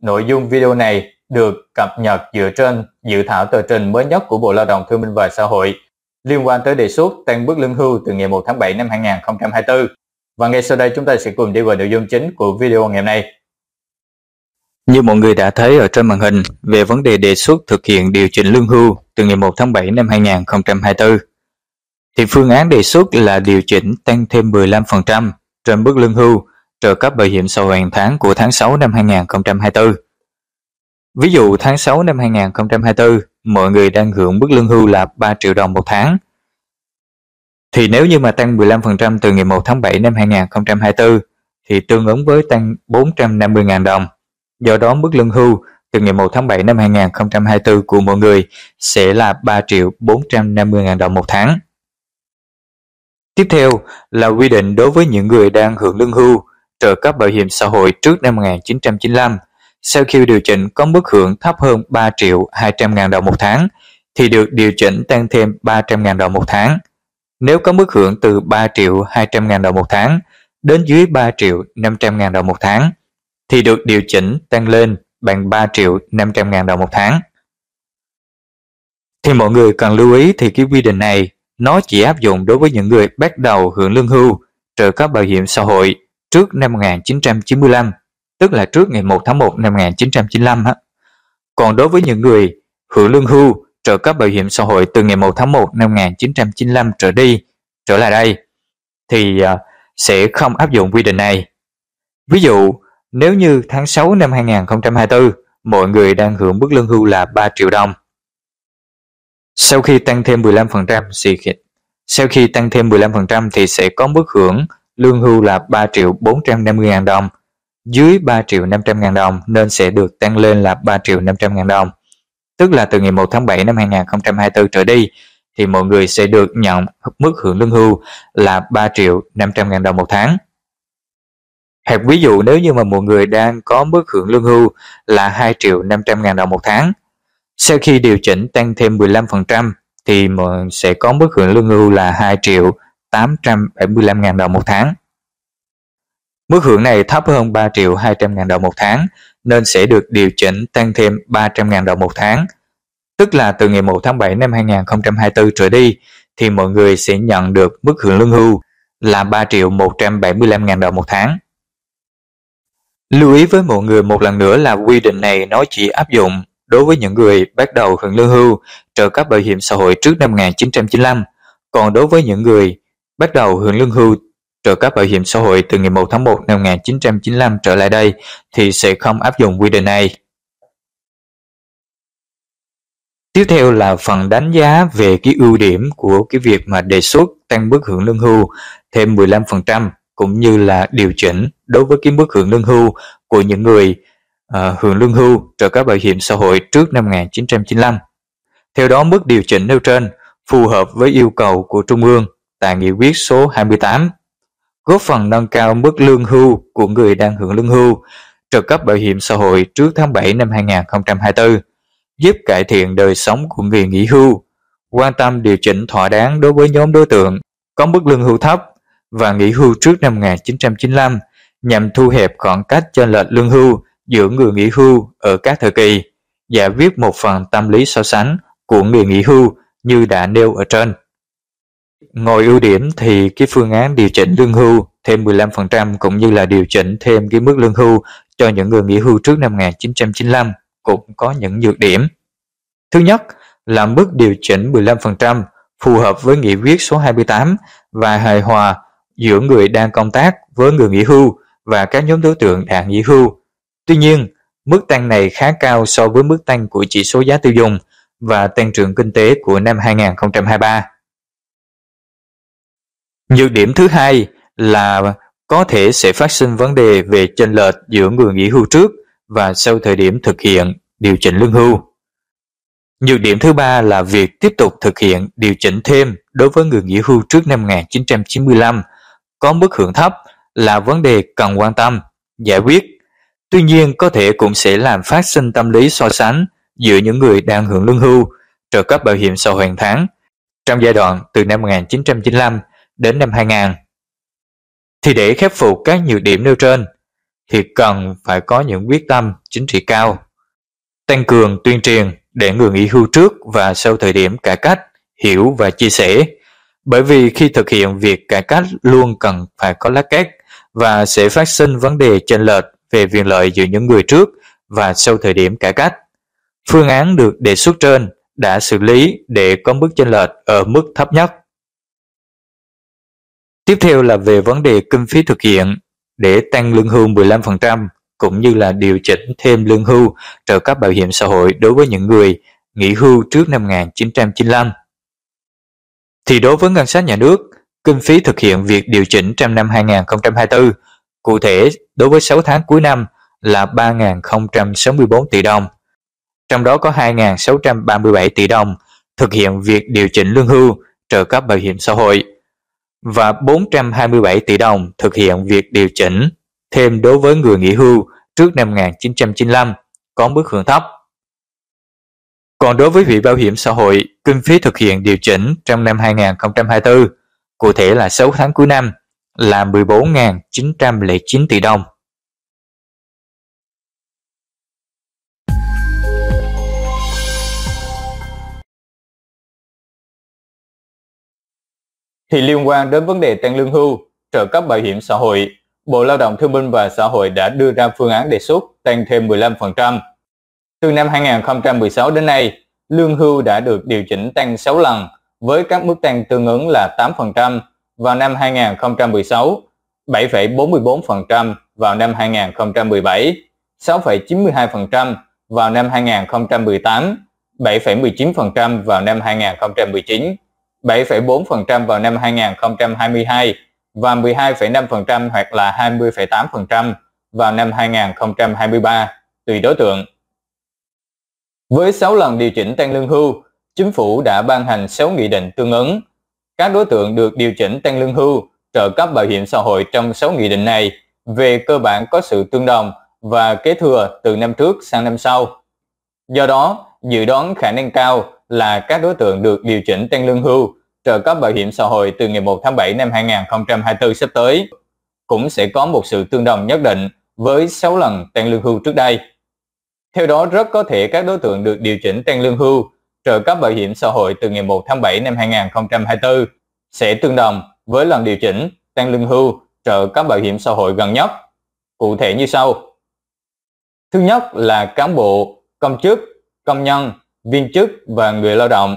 Nội dung video này được cập nhật dựa trên dự thảo tờ trình mới nhất của Bộ Lao động Thương binh và Xã hội liên quan tới đề xuất tăng mức lương hưu từ ngày 1 tháng 7 năm 2024. Và ngay sau đây chúng ta sẽ cùng đi vào nội dung chính của video ngày hôm nay. Như mọi người đã thấy ở trên màn hình về vấn đề đề xuất thực hiện điều chỉnh lương hưu từ ngày 1 tháng 7 năm 2024, thì phương án đề xuất là điều chỉnh tăng thêm 15% trên mức lương hưu trợ cấp bảo hiểm xã hội hàng tháng của tháng 6 năm 2024. Ví dụ tháng 6 năm 2024, mọi người đang hưởng mức lương hưu là 3 triệu đồng một tháng. Thì nếu như mà tăng 15% từ ngày 1 tháng 7 năm 2024, thì tương ứng với tăng 450.000 đồng. Do đó mức lương hưu từ ngày 1 tháng 7 năm 2024 của mọi người sẽ là 3 triệu 450 ngàn đồng một tháng. Tiếp theo là quy định đối với những người đang hưởng lương hưu trợ cấp bảo hiểm xã hội trước năm 1995, sau khi điều chỉnh có mức hưởng thấp hơn 3 triệu 200 ngàn đồng một tháng, thì được điều chỉnh tăng thêm 300 ngàn đồng một tháng. Nếu có mức hưởng từ 3 triệu 200 ngàn đồng một tháng đến dưới 3 triệu 500 ngàn đồng một tháng, thì được điều chỉnh tăng lên bằng 3 triệu 500 ngàn đồng một tháng. Thì mọi người cần lưu ý thì cái quy định này nó chỉ áp dụng đối với những người bắt đầu hưởng lương hưu, trợ cấp bảo hiểm xã hội trước năm 1995, tức là trước ngày 1 tháng 1 năm 1995. Còn đối với những người hưởng lương hưu, trợ cấp bảo hiểm xã hội từ ngày 1 tháng 1 năm 1995 trở đi, trở lại đây, thì à, sẽ không áp dụng quy định này. Ví dụ, nếu như tháng 6 năm 2024, mọi người đang hưởng mức lương hưu là 3 triệu đồng. Sau khi tăng thêm 15% thì sau khi tăng thêm 15% thì sẽ có mức hưởng lương hưu là 3 triệu 450 ngàn đồng, dưới 3 triệu 500 ngàn đồng nên sẽ được tăng lên là 3 triệu 500 ngàn đồng. Tức là từ ngày 1 tháng 7 năm 2024 trở đi thì mọi người sẽ được nhận mức hưởng lương hưu là 3 triệu 500 ngàn đồng một tháng. Hẹp ví dụ nếu như mà mọi người đang có mức hưởng lương hưu là 2 triệu 500 ngàn đồng một tháng, sau khi điều chỉnh tăng thêm 15% thì sẽ có mức hưởng lương hưu là 2 triệu 875.000 đồng một tháng. Mức hưởng này thấp hơn 3 triệu 200.000 đồng một tháng nên sẽ được điều chỉnh tăng thêm 300.000 đồng một tháng. Tức là từ ngày 1 tháng 7 năm 2024 trở đi thì mọi người sẽ nhận được mức hưởng lương hưu là 3 triệu 175.000 đồng một tháng. Lưu ý với mọi người một lần nữa là quy định này nó chỉ áp dụng đối với những người bắt đầu hưởng lương hưu trợ cấp bảo hiểm xã hội trước năm 1995, còn đối với những người bắt đầu hưởng lương hưu trợ cấp bảo hiểm xã hội từ ngày 1 tháng 1 năm 1995 trở lại đây thì sẽ không áp dụng quy định này. Tiếp theo là phần đánh giá về cái ưu điểm của cái việc mà đề xuất tăng mức hưởng lương hưu thêm 15% cũng như là điều chỉnh đối với cái mức hưởng lương hưu của những người uh, hưởng lương hưu trợ cấp bảo hiểm xã hội trước năm 1995. Theo đó mức điều chỉnh nêu trên phù hợp với yêu cầu của Trung ương tại Nghị quyết số 28, góp phần nâng cao mức lương hưu của người đang hưởng lương hưu, trợ cấp bảo hiểm xã hội trước tháng 7 năm 2024, giúp cải thiện đời sống của người nghỉ hưu, quan tâm điều chỉnh thỏa đáng đối với nhóm đối tượng có mức lương hưu thấp và nghỉ hưu trước năm 1995 nhằm thu hẹp khoảng cách trên lệch lương hưu giữa người nghỉ hưu ở các thời kỳ, giải viết một phần tâm lý so sánh của người nghỉ hưu như đã nêu ở trên. Ngồi ưu điểm thì cái phương án điều chỉnh lương hưu thêm 15% cũng như là điều chỉnh thêm cái mức lương hưu cho những người nghỉ hưu trước năm 1995 cũng có những nhược điểm. Thứ nhất là mức điều chỉnh 15% phù hợp với nghị quyết số 28 và hài hòa giữa người đang công tác với người nghỉ hưu và các nhóm đối tượng đã nghỉ hưu. Tuy nhiên, mức tăng này khá cao so với mức tăng của chỉ số giá tiêu dùng và tăng trưởng kinh tế của năm 2023. Nhược điểm thứ hai là có thể sẽ phát sinh vấn đề về chênh lệch giữa người nghỉ hưu trước và sau thời điểm thực hiện điều chỉnh lương hưu. Nhược điểm thứ ba là việc tiếp tục thực hiện điều chỉnh thêm đối với người nghỉ hưu trước năm 1995 có mức hưởng thấp là vấn đề cần quan tâm, giải quyết. Tuy nhiên có thể cũng sẽ làm phát sinh tâm lý so sánh giữa những người đang hưởng lương hưu, trợ cấp bảo hiểm sau hội hàng tháng trong giai đoạn từ năm 1995 đến năm 2000. Thì để khép phục các nhược điểm nêu trên, thì cần phải có những quyết tâm chính trị cao, tăng cường tuyên truyền để người nghỉ hưu trước và sau thời điểm cải cách hiểu và chia sẻ. Bởi vì khi thực hiện việc cải cách luôn cần phải có lá két và sẽ phát sinh vấn đề chênh lệch về quyền lợi giữa những người trước và sau thời điểm cải cách. Phương án được đề xuất trên đã xử lý để có mức chênh lệch ở mức thấp nhất. Tiếp theo là về vấn đề kinh phí thực hiện để tăng lương hưu 15% cũng như là điều chỉnh thêm lương hưu trợ cấp bảo hiểm xã hội đối với những người nghỉ hưu trước năm 1995. Thì đối với ngân sách nhà nước, kinh phí thực hiện việc điều chỉnh trong năm 2024, cụ thể đối với 6 tháng cuối năm là 3.064 tỷ đồng, trong đó có 2.637 tỷ đồng thực hiện việc điều chỉnh lương hưu, trợ cấp bảo hiểm xã hội – và 427 tỷ đồng thực hiện việc điều chỉnh thêm đối với người nghỉ hưu trước năm 1995 có mức hưởng thấp. Còn đối với quỹ bảo hiểm xã hội, kinh phí thực hiện điều chỉnh trong năm 2024, cụ thể là 6 tháng cuối năm, là 14.909 tỷ đồng. thì liên quan đến vấn đề tăng lương hưu, trợ cấp bảo hiểm xã hội, Bộ Lao động Thương binh và Xã hội đã đưa ra phương án đề xuất tăng thêm 15%. Từ năm 2016 đến nay, lương hưu đã được điều chỉnh tăng 6 lần với các mức tăng tương ứng là 8% vào năm 2016, 7,44% vào năm 2017, 6,92% vào năm 2018, 7,19% vào năm 2019 7,4% vào năm 2022 và 12,5% hoặc là 20,8% vào năm 2023, tùy đối tượng. Với 6 lần điều chỉnh tăng lương hưu, chính phủ đã ban hành 6 nghị định tương ứng. Các đối tượng được điều chỉnh tăng lương hưu, trợ cấp bảo hiểm xã hội trong 6 nghị định này về cơ bản có sự tương đồng và kế thừa từ năm trước sang năm sau. Do đó, dự đoán khả năng cao là các đối tượng được điều chỉnh tăng lương hưu, trợ cấp bảo hiểm xã hội từ ngày 1 tháng 7 năm 2024 sắp tới cũng sẽ có một sự tương đồng nhất định với 6 lần tăng lương hưu trước đây. Theo đó, rất có thể các đối tượng được điều chỉnh tăng lương hưu, trợ cấp bảo hiểm xã hội từ ngày 1 tháng 7 năm 2024 sẽ tương đồng với lần điều chỉnh tăng lương hưu, trợ cấp bảo hiểm xã hội gần nhất, cụ thể như sau. Thứ nhất là cán bộ, công chức, công nhân, viên chức và người lao động,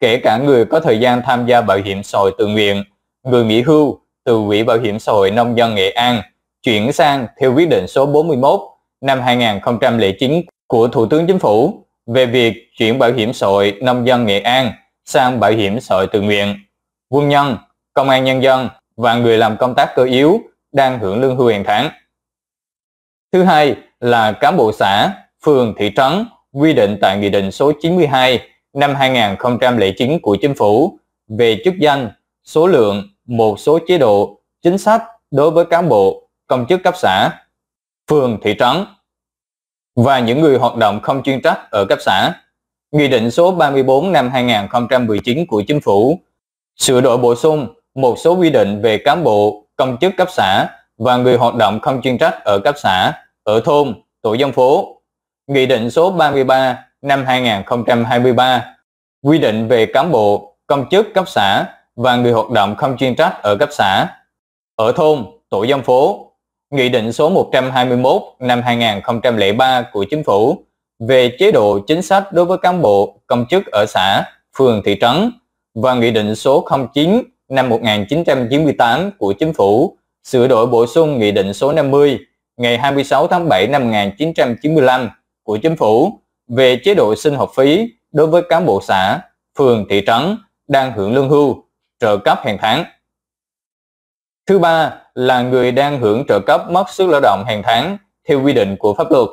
kể cả người có thời gian tham gia bảo hiểm xã hội tự nguyện, người nghỉ hưu từ Quỹ Bảo hiểm xã hội Nông dân Nghệ An chuyển sang theo quyết định số 41 năm 2009 của Thủ tướng Chính phủ về việc chuyển bảo hiểm xã hội Nông dân Nghệ An sang bảo hiểm xã hội tự nguyện. Quân nhân, công an nhân dân và người làm công tác cơ yếu đang hưởng lương hưu hàng tháng. Thứ hai là cán bộ xã, phường, thị trấn quy định tại Nghị định số 92 năm 2009 của Chính phủ về chức danh, số lượng, một số chế độ, chính sách đối với cán bộ, công chức cấp xã, phường, thị trấn và những người hoạt động không chuyên trách ở cấp xã. Nghị định số 34 năm 2019 của Chính phủ sửa đổi bổ sung một số quy định về cán bộ, công chức cấp xã và người hoạt động không chuyên trách ở cấp xã, ở thôn, tổ dân phố Nghị định số 33 năm 2023 quy định về cán bộ, công chức cấp xã và người hoạt động không chuyên trách ở cấp xã, ở thôn, tổ dân phố. Nghị định số 121 năm 2003 của Chính phủ về chế độ chính sách đối với cán bộ, công chức ở xã, phường, thị trấn và Nghị định số 09 năm 1998 của Chính phủ sửa đổi bổ sung Nghị định số 50 ngày 26 tháng 7 năm 1995 của chính phủ về chế độ sinh hoạt phí đối với cán bộ xã, phường, thị trấn đang hưởng lương hưu, trợ cấp hàng tháng. Thứ ba là người đang hưởng trợ cấp mất sức lao động hàng tháng theo quy định của pháp luật.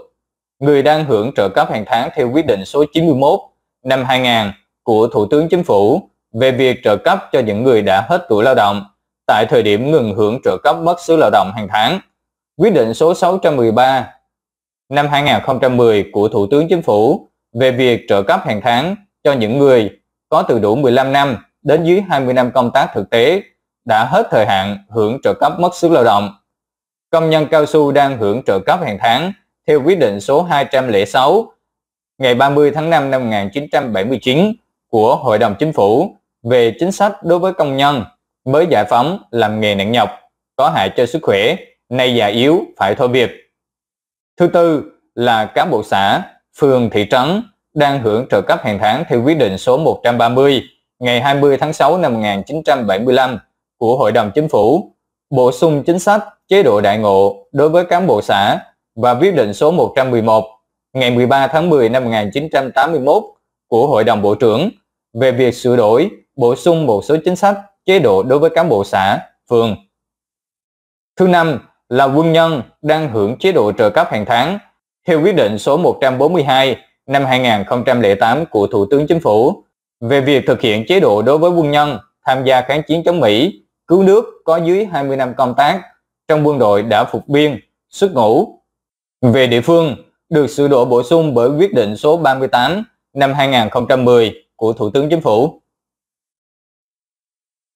Người đang hưởng trợ cấp hàng tháng theo quyết định số 91 năm 2000 của Thủ tướng Chính phủ về việc trợ cấp cho những người đã hết tuổi lao động tại thời điểm ngừng hưởng trợ cấp mất sức lao động hàng tháng. Quyết định số 613 năm 2010 của Thủ tướng Chính phủ về việc trợ cấp hàng tháng cho những người có từ đủ 15 năm đến dưới 20 năm công tác thực tế đã hết thời hạn hưởng trợ cấp mất sức lao động. Công nhân cao su đang hưởng trợ cấp hàng tháng theo quyết định số 206 ngày 30 tháng 5 năm 1979 của Hội đồng Chính phủ về chính sách đối với công nhân mới giải phóng làm nghề nặng nhọc có hại cho sức khỏe, nay già yếu phải thôi việc Thứ tư là cán bộ xã, phường, thị trấn đang hưởng trợ cấp hàng tháng theo quyết định số 130 ngày 20 tháng 6 năm 1975 của Hội đồng Chính phủ bổ sung chính sách chế độ đại ngộ đối với cán bộ xã và quyết định số 111 ngày 13 tháng 10 năm 1981 của Hội đồng Bộ trưởng về việc sửa đổi, bổ sung một số chính sách chế độ đối với cán bộ xã, phường. Thứ năm là quân nhân đang hưởng chế độ trợ cấp hàng tháng theo quyết định số 142 năm 2008 của Thủ tướng Chính phủ về việc thực hiện chế độ đối với quân nhân tham gia kháng chiến chống Mỹ, cứu nước có dưới 20 năm công tác trong quân đội đã phục biên, xuất ngũ. Về địa phương, được sửa đổi bổ sung bởi quyết định số 38 năm 2010 của Thủ tướng Chính phủ.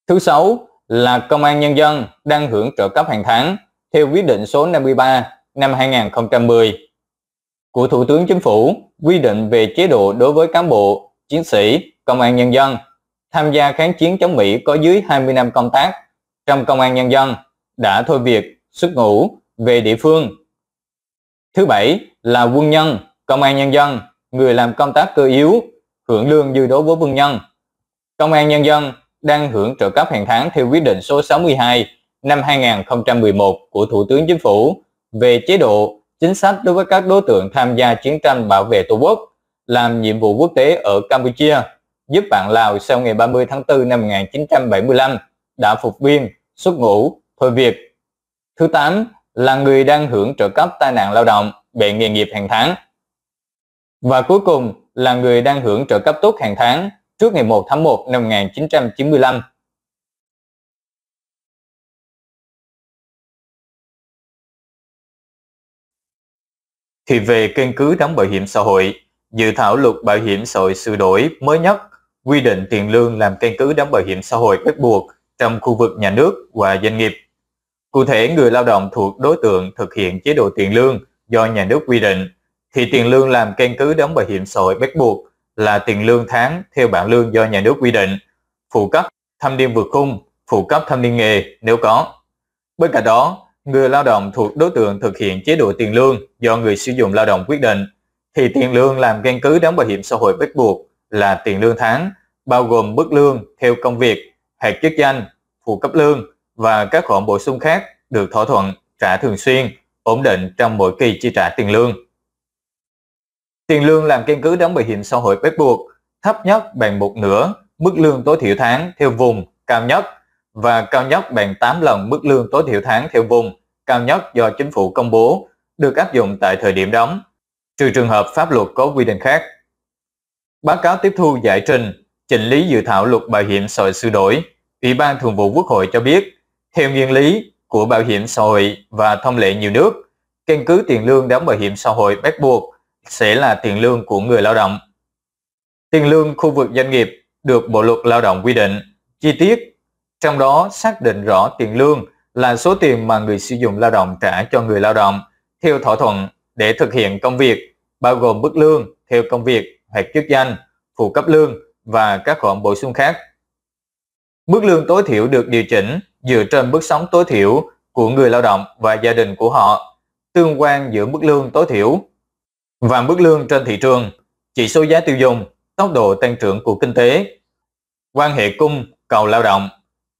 Thứ sáu là công an nhân dân đang hưởng trợ cấp hàng tháng theo quyết định số 53 năm 2010 của Thủ tướng Chính phủ quy định về chế độ đối với cán bộ, chiến sĩ, công an nhân dân tham gia kháng chiến chống Mỹ có dưới 20 năm công tác trong công an nhân dân đã thôi việc, xuất ngũ về địa phương. Thứ bảy là quân nhân, công an nhân dân, người làm công tác cơ yếu, hưởng lương dư đối với quân nhân. Công an nhân dân đang hưởng trợ cấp hàng tháng theo quyết định số 62 năm 2011 của Thủ tướng Chính phủ về chế độ, chính sách đối với các đối tượng tham gia chiến tranh bảo vệ Tổ quốc, làm nhiệm vụ quốc tế ở Campuchia, giúp bạn Lào sau ngày 30 tháng 4 năm 1975 đã phục viên, xuất ngũ, thôi việc. Thứ 8 là người đang hưởng trợ cấp tai nạn lao động, bệnh nghề nghiệp hàng tháng. Và cuối cùng là người đang hưởng trợ cấp tốt hàng tháng trước ngày 1 tháng 1 năm 1995. thì về căn cứ đóng bảo hiểm xã hội, dự thảo luật bảo hiểm xã hội sửa đổi mới nhất quy định tiền lương làm căn cứ đóng bảo hiểm xã hội bắt buộc trong khu vực nhà nước và doanh nghiệp. Cụ thể, người lao động thuộc đối tượng thực hiện chế độ tiền lương do nhà nước quy định, thì tiền lương làm căn cứ đóng bảo hiểm xã hội bắt buộc là tiền lương tháng theo bảng lương do nhà nước quy định, phụ cấp thâm niên vượt khung, phụ cấp thâm niên nghề nếu có. Bên cạnh đó, người lao động thuộc đối tượng thực hiện chế độ tiền lương do người sử dụng lao động quyết định, thì tiền lương làm căn cứ đóng bảo hiểm xã hội bắt buộc là tiền lương tháng, bao gồm mức lương theo công việc, hệ chức danh, phụ cấp lương và các khoản bổ sung khác được thỏa thuận trả thường xuyên, ổn định trong mỗi kỳ chi trả tiền lương. Tiền lương làm căn cứ đóng bảo hiểm xã hội bắt buộc thấp nhất bằng một nửa mức lương tối thiểu tháng theo vùng, cao nhất và cao nhất bằng 8 lần mức lương tối thiểu tháng theo vùng cao nhất do chính phủ công bố được áp dụng tại thời điểm đóng, trừ trường hợp pháp luật có quy định khác. Báo cáo tiếp thu giải trình, chỉnh lý dự thảo luật bảo hiểm xã hội sửa đổi, Ủy ban Thường vụ Quốc hội cho biết, theo nguyên lý của bảo hiểm xã hội và thông lệ nhiều nước, căn cứ tiền lương đóng bảo hiểm xã hội bắt buộc sẽ là tiền lương của người lao động. Tiền lương khu vực doanh nghiệp được Bộ luật Lao động quy định. Chi tiết trong đó xác định rõ tiền lương là số tiền mà người sử dụng lao động trả cho người lao động theo thỏa thuận để thực hiện công việc, bao gồm mức lương theo công việc hoặc chức danh, phụ cấp lương và các khoản bổ sung khác. Mức lương tối thiểu được điều chỉnh dựa trên mức sống tối thiểu của người lao động và gia đình của họ, tương quan giữa mức lương tối thiểu và mức lương trên thị trường, chỉ số giá tiêu dùng, tốc độ tăng trưởng của kinh tế, quan hệ cung cầu lao động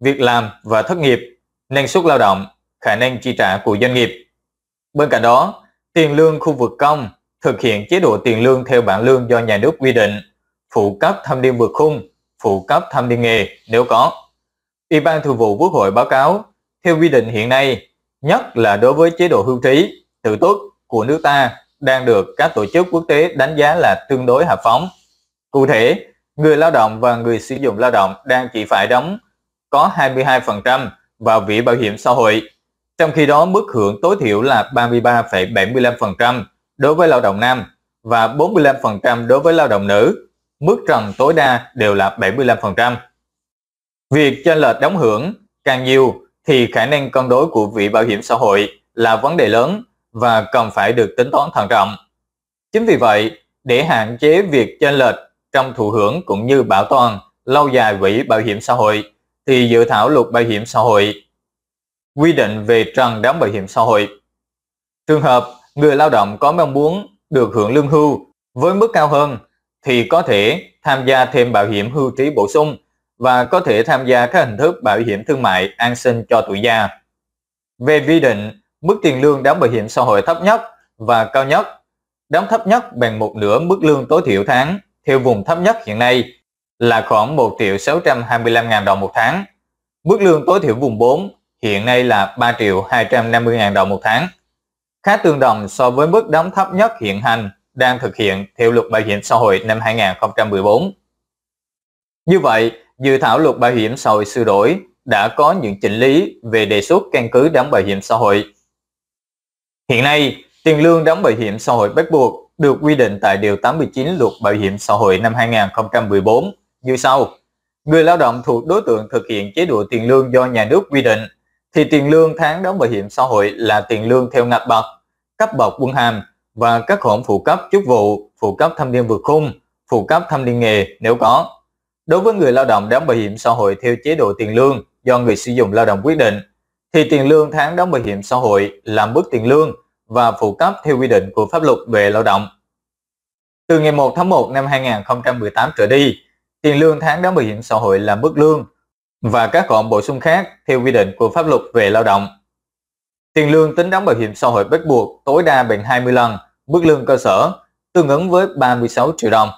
việc làm và thất nghiệp, năng suất lao động, khả năng chi trả của doanh nghiệp. Bên cạnh đó, tiền lương khu vực công thực hiện chế độ tiền lương theo bảng lương do nhà nước quy định, phụ cấp tham niên vượt khung, phụ cấp tham niên nghề nếu có. Ủy ban Thường vụ Quốc hội báo cáo, theo quy định hiện nay, nhất là đối với chế độ hưu trí, tự túc của nước ta đang được các tổ chức quốc tế đánh giá là tương đối hợp phóng. Cụ thể, người lao động và người sử dụng lao động đang chỉ phải đóng có 22% và vĩ bảo hiểm xã hội. Trong khi đó mức hưởng tối thiểu là 33,75% đối với lao động nam và 45% đối với lao động nữ. Mức trần tối đa đều là 75%. Việc chênh lệch đóng hưởng càng nhiều thì khả năng cân đối của vị bảo hiểm xã hội là vấn đề lớn và cần phải được tính toán thận trọng. Chính vì vậy, để hạn chế việc chênh lệch trong thụ hưởng cũng như bảo toàn lâu dài quỹ bảo hiểm xã hội, thì dự thảo luật bảo hiểm xã hội quy định về trần đóng bảo hiểm xã hội. Trường hợp người lao động có mong muốn được hưởng lương hưu với mức cao hơn thì có thể tham gia thêm bảo hiểm hưu trí bổ sung và có thể tham gia các hình thức bảo hiểm thương mại an sinh cho tuổi già. Về quy định, mức tiền lương đóng bảo hiểm xã hội thấp nhất và cao nhất, đóng thấp nhất bằng một nửa mức lương tối thiểu tháng theo vùng thấp nhất hiện nay là khoảng 1 triệu 625 ngàn đồng một tháng. Mức lương tối thiểu vùng 4 hiện nay là 3 triệu 250 ngàn đồng một tháng, khá tương đồng so với mức đóng thấp nhất hiện hành đang thực hiện theo luật bảo hiểm xã hội năm 2014. Như vậy, dự thảo luật bảo hiểm xã hội sửa đổi đã có những chỉnh lý về đề xuất căn cứ đóng bảo hiểm xã hội. Hiện nay, tiền lương đóng bảo hiểm xã hội bắt buộc được quy định tại Điều 89 Luật Bảo hiểm xã hội năm 2014 như sau. Người lao động thuộc đối tượng thực hiện chế độ tiền lương do nhà nước quy định, thì tiền lương tháng đóng bảo hiểm xã hội là tiền lương theo ngạch bậc, cấp bậc quân hàm và các khoản phụ cấp chức vụ, phụ cấp thâm niên vượt khung, phụ cấp thâm niên nghề nếu có. Đối với người lao động đóng bảo hiểm xã hội theo chế độ tiền lương do người sử dụng lao động quyết định, thì tiền lương tháng đóng bảo hiểm xã hội là mức tiền lương và phụ cấp theo quy định của pháp luật về lao động. Từ ngày 1 tháng 1 năm 2018 trở đi, Tiền lương tháng đóng bảo hiểm xã hội là mức lương và các khoản bổ sung khác theo quy định của pháp luật về lao động. Tiền lương tính đóng bảo hiểm xã hội bắt buộc tối đa bằng 20 lần mức lương cơ sở, tương ứng với 36 triệu đồng.